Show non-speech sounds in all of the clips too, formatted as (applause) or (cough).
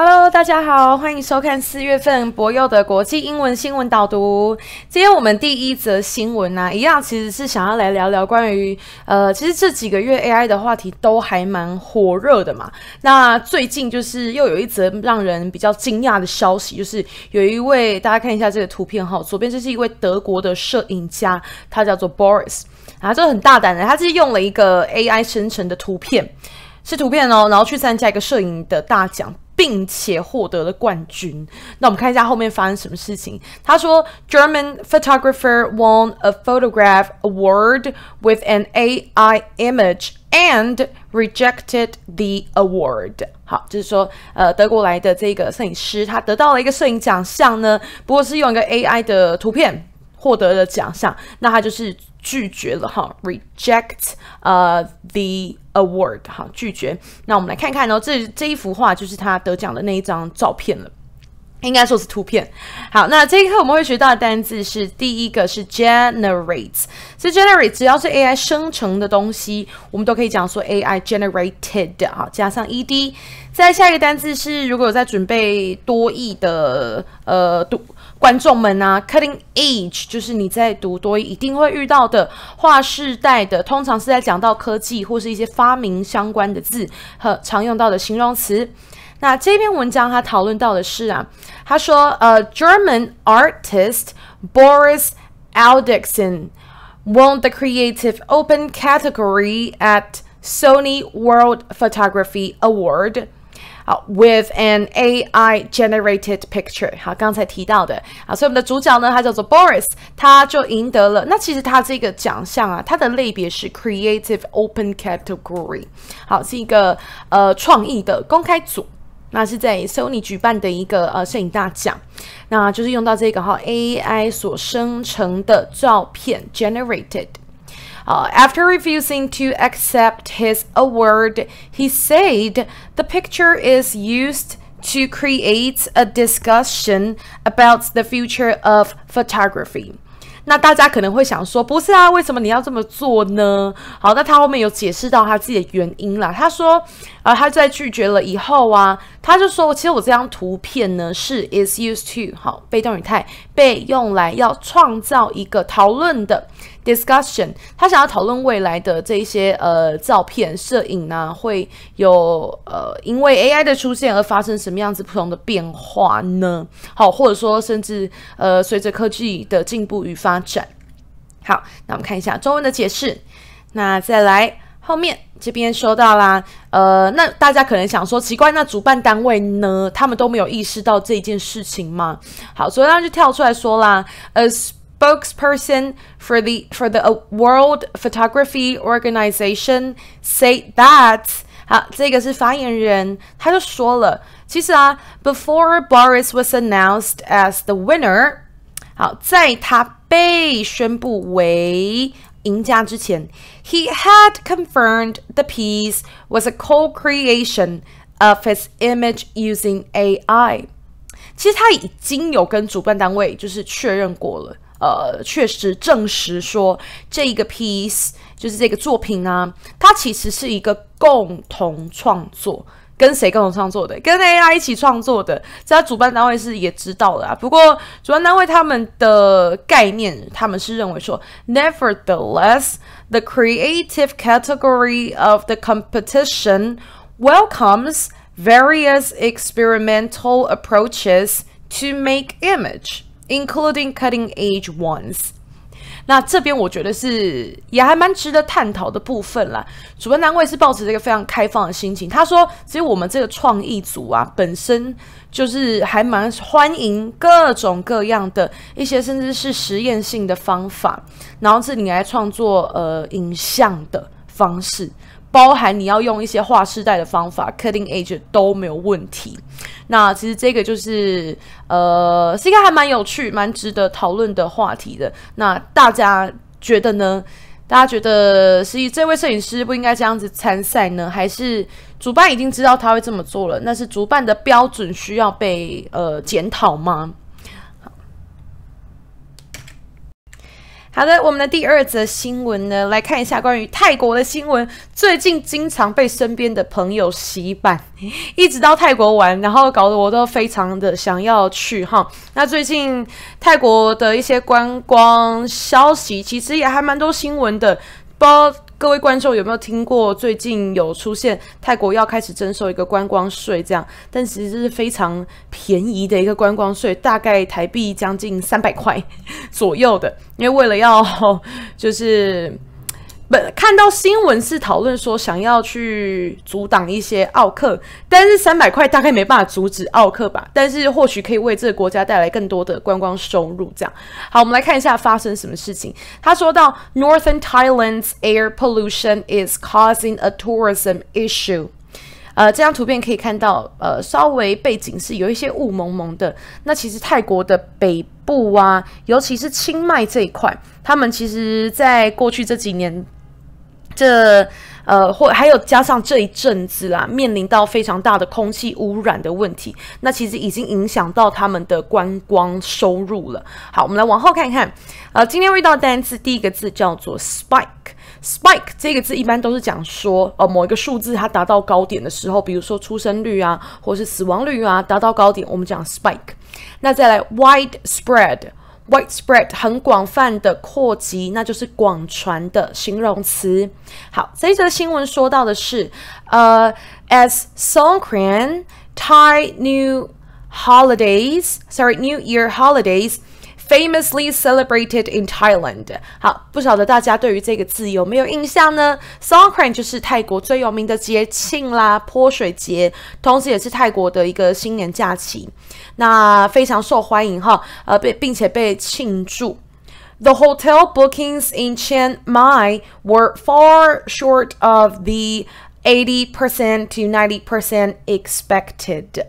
Hello，大家好，欢迎收看四月份博幼的国际英文新闻导读。今天我们第一则新闻呢，一样其实是想要来聊聊关于呃，其实这几个月 AI 的话题都还蛮火热的嘛。那最近就是又有一则让人比较惊讶的消息，就是有一位大家看一下这个图片哈，左边就是一位德国的摄影家，他叫做 Boris 啊，这个很大胆的，他是用了一个 AI 生成的图片，是图片哦，然后去参加一个摄影的大奖。并且获得了冠军。那我们看一下后面发生什么事情。他说，German photographer won a photograph award with an AI image and rejected the award。好，就是说，呃，德国来的这个摄影师他得到了一个摄影奖项呢，不过是用一个 AI 的图片。获得了奖项，那他就是拒绝了哈，reject 呃 the award 哈，拒绝。那我们来看看呢，这这一幅画就是他得奖的那一张照片了，应该说是图片。好，那这一课我们会学到的单字是第一个是 generates，所以 generate 只要是 AI 生成的东西，我们都可以讲说 AI generated 啊，加上 ed。再下一个单字是如果有在准备多义的呃读。观众们啊，cutting edge 就是你在读多一定会遇到的划世代的，通常是在讲到科技或是一些发明相关的字和常用到的形容词。那这篇文章他讨论到的是啊，他说呃，German artist Boris Aldixon won the creative open category at Sony World Photography Award。好，with an AI generated picture。好，刚才提到的啊，所以我们的主角呢，他叫做 Boris，他就赢得了。那其实他这个奖项啊，它的类别是 Creative Open Category，好，是一个呃创意的公开组。那是在 Sony 举办的一个呃摄影大奖，那就是用到这个哈 AI 所生成的照片 generated。Uh, after refusing to accept his award, he said the picture is used to create a discussion about the future of photography. 那大家可能会想说，不是啊，为什么你要这么做呢？好，那他后面有解释到他自己的原因啦。他说，呃，他在拒绝了以后啊，他就说，其实我这张图片呢是 is used to 好被动语态被用来要创造一个讨论的 Discussion，他想要讨论未来的这一些呃照片、摄影呢，会有呃因为 AI 的出现而发生什么样子不同的变化呢？好，或者说甚至呃随着科技的进步与发展。好，那我们看一下中文的解释。那再来后面这边说到啦，呃，那大家可能想说奇怪，那主办单位呢，他们都没有意识到这件事情吗？好，所以他就跳出来说啦，呃。spokesperson for the for the uh, World Photography Organization said that 好，这个是发言人，他就说了，其实啊，before uh, Boris was announced as the winner，好，在他被宣布为赢家之前，he had confirmed the piece was a co-creation of his image using AI。其实他已经有跟主办单位就是确认过了。呃，确实证实说这一个 piece 就是这个作品呢，它其实是一个共同创作，跟谁共同创作的？跟 AI 一起创作的。这，主办单位是也知道了啊。不过主办单位他们的概念，他们是认为说，Nevertheless，the creative category of the competition welcomes various experimental approaches to make image. Including c u t t i n g a g e ones，那这边我觉得是也还蛮值得探讨的部分啦。主办男，位是抱持这个非常开放的心情。他说，其实我们这个创意组啊，本身就是还蛮欢迎各种各样的一些，甚至是实验性的方法，然后这里来创作呃影像的方式。包含你要用一些划时代的方法，cutting edge 都没有问题。那其实这个就是呃，应该还蛮有趣、蛮值得讨论的话题的。那大家觉得呢？大家觉得是这位摄影师不应该这样子参赛呢，还是主办已经知道他会这么做了？那是主办的标准需要被呃检讨吗？好的，我们的第二则新闻呢，来看一下关于泰国的新闻。最近经常被身边的朋友洗版，(laughs) 一直到泰国玩，然后搞得我都非常的想要去哈。那最近泰国的一些观光消息，其实也还蛮多新闻的，包。各位观众有没有听过？最近有出现泰国要开始征收一个观光税，这样，但其实是非常便宜的一个观光税，大概台币将近三百块左右的，因为为了要 (laughs) 就是。不，看到新闻是讨论说想要去阻挡一些奥克，但是三百块大概没办法阻止奥克吧，但是或许可以为这个国家带来更多的观光收入。这样，好，我们来看一下发生什么事情。他说到，Northern Thailand's air pollution is causing a tourism issue。呃，这张图片可以看到，呃，稍微背景是有一些雾蒙蒙的。那其实泰国的北部啊，尤其是清迈这一块，他们其实在过去这几年。这，呃，或还有加上这一阵子啦，面临到非常大的空气污染的问题，那其实已经影响到他们的观光收入了。好，我们来往后看看。呃，今天遇到的单词，第一个字叫做 spike。spike 这个字一般都是讲说，呃，某一个数字它达到高点的时候，比如说出生率啊，或是死亡率啊，达到高点，我们讲 spike。那再来 wide spread。Widespread 很广泛的扩及，那就是广传的形容词。好，这一则新闻说到的是，呃，As Songkran Thai New Holidays，sorry New Year Holidays。famously celebrated in Thailand。好，不晓得大家对于这个字有没有印象呢？Songkran 就是泰国最有名的节庆啦，泼水节，同时也是泰国的一个新年假期，那非常受欢迎哈，呃，被并且被庆祝。The hotel bookings in Chiang Mai were far short of the 80% to 90% expected.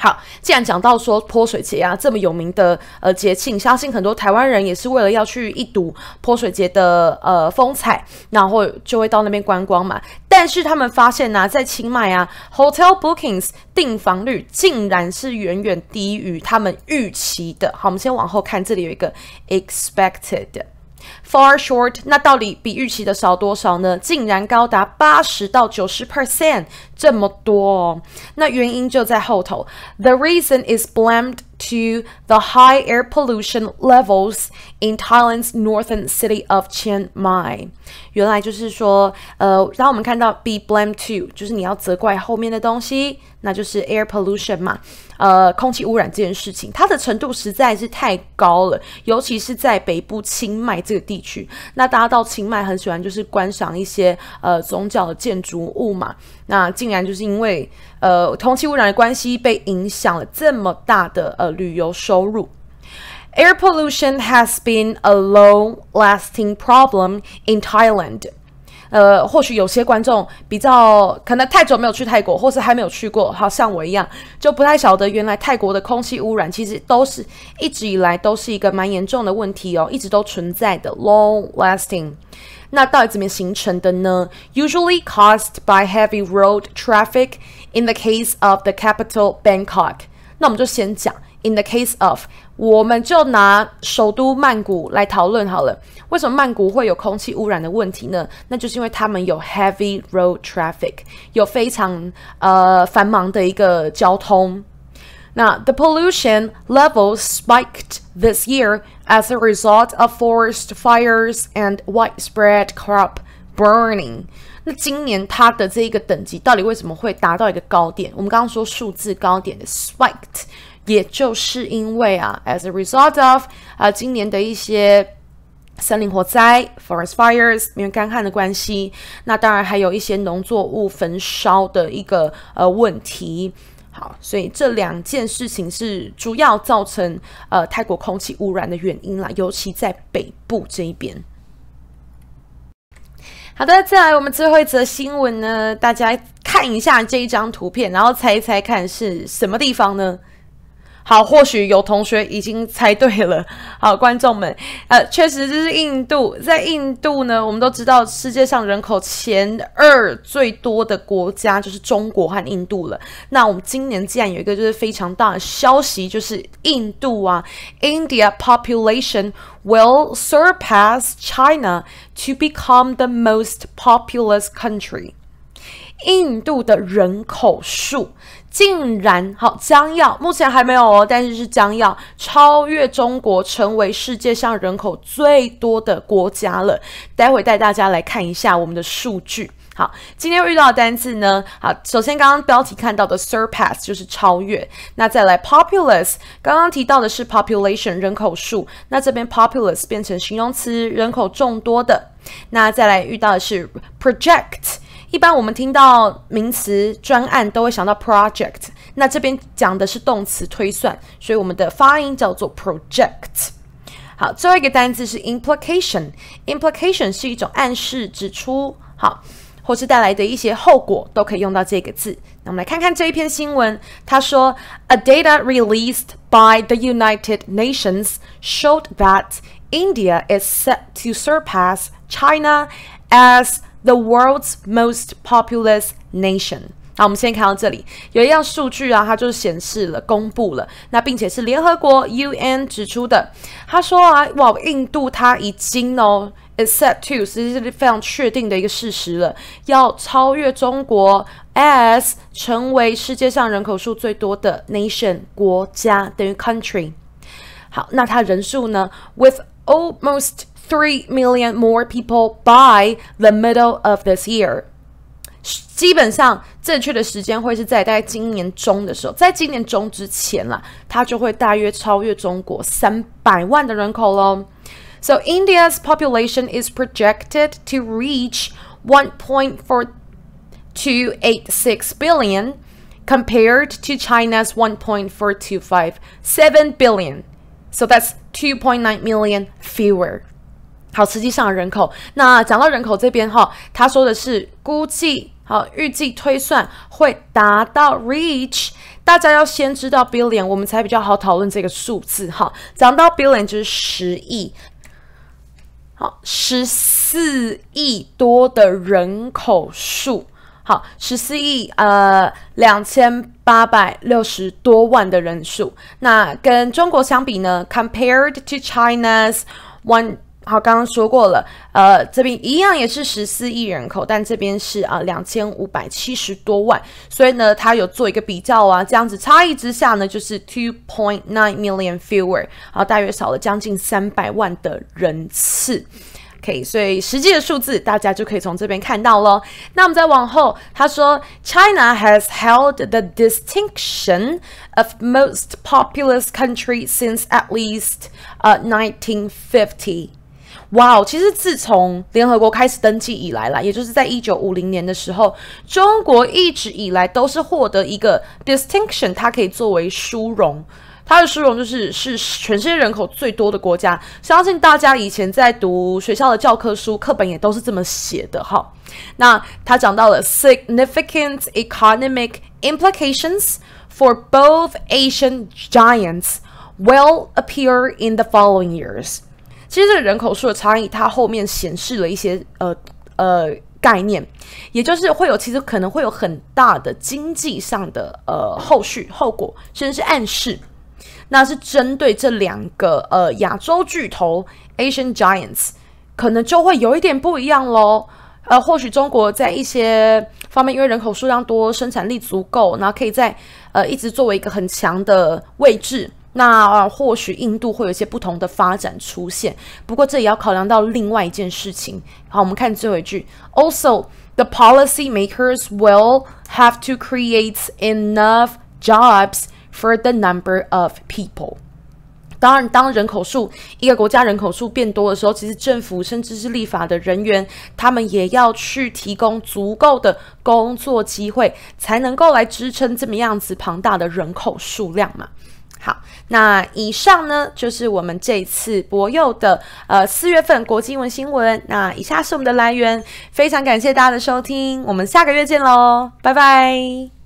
好，既然讲到说泼水节啊这么有名的呃节庆，相信很多台湾人也是为了要去一睹泼水节的呃风采，然后就会到那边观光嘛。但是他们发现呢，在清迈啊，hotel bookings 订房率竟然是远远低于他们预期的。好，我们先往后看，这里有一个 expected far short，那到底比预期的少多少呢？竟然高达八十到九十 percent。这么多，那原因就在后头。The reason is blamed to the high air pollution levels in Thailand's northern city of Chiang Mai。原来就是说，呃，当我们看到 be blamed to，就是你要责怪后面的东西，那就是 air pollution 嘛，呃，空气污染这件事情，它的程度实在是太高了，尤其是在北部清迈这个地区。那大家到清迈很喜欢就是观赏一些呃宗教的建筑物嘛，那进。竟然就是因为呃同期污染的关系，被影响了这么大的呃旅游收入。Air pollution has been a long-lasting problem in Thailand. 呃，或许有些观众比较可能太久没有去泰国，或是还没有去过，好像我一样，就不太晓得原来泰国的空气污染其实都是一直以来都是一个蛮严重的问题哦，一直都存在的，long lasting。那到底怎么形成的呢？Usually caused by heavy road traffic. In the case of the capital Bangkok，那我们就先讲。in the case of，我们就拿首都曼谷来讨论好了。为什么曼谷会有空气污染的问题呢？那就是因为他们有 heavy road traffic，有非常呃繁忙的一个交通。那 the pollution level spiked this year as a result of forest fires and widespread crop burning. spiked，也就是因为啊，as a result of 啊，今年的一些森林火灾 （forest fires） 因为干旱的关系，那当然还有一些农作物焚烧的一个呃问题。好，所以这两件事情是主要造成呃泰国空气污染的原因啦，尤其在北部这一边。好的，再来我们最后一则新闻呢，大家看一下这一张图片，然后猜一猜看是什么地方呢？好，或许有同学已经猜对了。好，观众们，呃，确实就是印度。在印度呢，我们都知道世界上人口前二最多的国家就是中国和印度了。那我们今年既然有一个就是非常大的消息，就是印度啊，India population will surpass China to become the most populous country。印度的人口数竟然好将要，目前还没有哦，但是是将要超越中国，成为世界上人口最多的国家了。待会带大家来看一下我们的数据。好，今天遇到的单字呢？好，首先刚刚标题看到的 surpass 就是超越，那再来 populous，刚刚提到的是 population 人口数，那这边 populous 变成形容词，人口众多的。那再来遇到的是 project。一般我们听到名词专案都会想到 project，那这边讲的是动词推算，所以我们的发音叫做 project。好，最后一个单字是 implication，implication implication 是一种暗示、指出，好，或是带来的一些后果，都可以用到这个字。那我们来看看这一篇新闻，他说，A data released by the United Nations showed that India is set to surpass China as The world's most populous nation。那我们先看到这里有一样数据啊，它就是显示了、公布了，那并且是联合国 UN 指出的。他说啊，哇，印度它已经哦，is set to，际是非常确定的一个事实了，要超越中国，as 成为世界上人口数最多的 nation 国家等于 country。好，那它人数呢？With almost 3 million more people by the middle of this year. 基本上正确的时间会是在大概今年中的时候，在今年中之前啦，它就会大约超越中国三百万的人口喽。So India's population is projected to reach 1.4286 billion compared to China's one point four two five seven billion. So that's 2.9 million fewer. 好，实际上人口。那讲到人口这边哈，他说的是估计，好，预计推算会达到 reach。大家要先知道 billion，我们才比较好讨论这个数字哈。讲到 billion 就是十亿，好，十四亿多的人口数，好，十四亿呃两千八百六十多万的人数。那跟中国相比呢？Compared to China's one。好，刚刚说过了，呃，这边一样也是十四亿人口，但这边是啊两千五百七十多万，所以呢，它有做一个比较啊，这样子差异之下呢，就是 two point nine million fewer，好，大约少了将近三百万的人次。OK，所以实际的数字大家就可以从这边看到咯。那我们再往后，他说，China has held the distinction of most populous country since at least uh 1950。哇哦！其实自从联合国开始登记以来啦，也就是在一九五零年的时候，中国一直以来都是获得一个 distinction，它可以作为殊荣。它的殊荣就是是全世界人口最多的国家。相信大家以前在读学校的教科书课本也都是这么写的哈。那它讲到了 significant economic implications for both Asian giants will appear in the following years。其实这个人口数的差异，它后面显示了一些呃呃概念，也就是会有其实可能会有很大的经济上的呃后续后果，甚至是暗示。那是针对这两个呃亚洲巨头 Asian Giants，可能就会有一点不一样喽。呃，或许中国在一些方面，因为人口数量多，生产力足够，然后可以在呃一直作为一个很强的位置。那或许印度会有一些不同的发展出现，不过这也要考量到另外一件事情。好，我们看最后一句。Also, the policymakers will have to create enough jobs for the number of people。当然，当人口数一个国家人口数变多的时候，其实政府甚至是立法的人员，他们也要去提供足够的工作机会，才能够来支撑这么样子庞大的人口数量嘛。好，那以上呢就是我们这次博幼的呃四月份国际新闻。那以下是我们的来源，非常感谢大家的收听，我们下个月见喽，拜拜。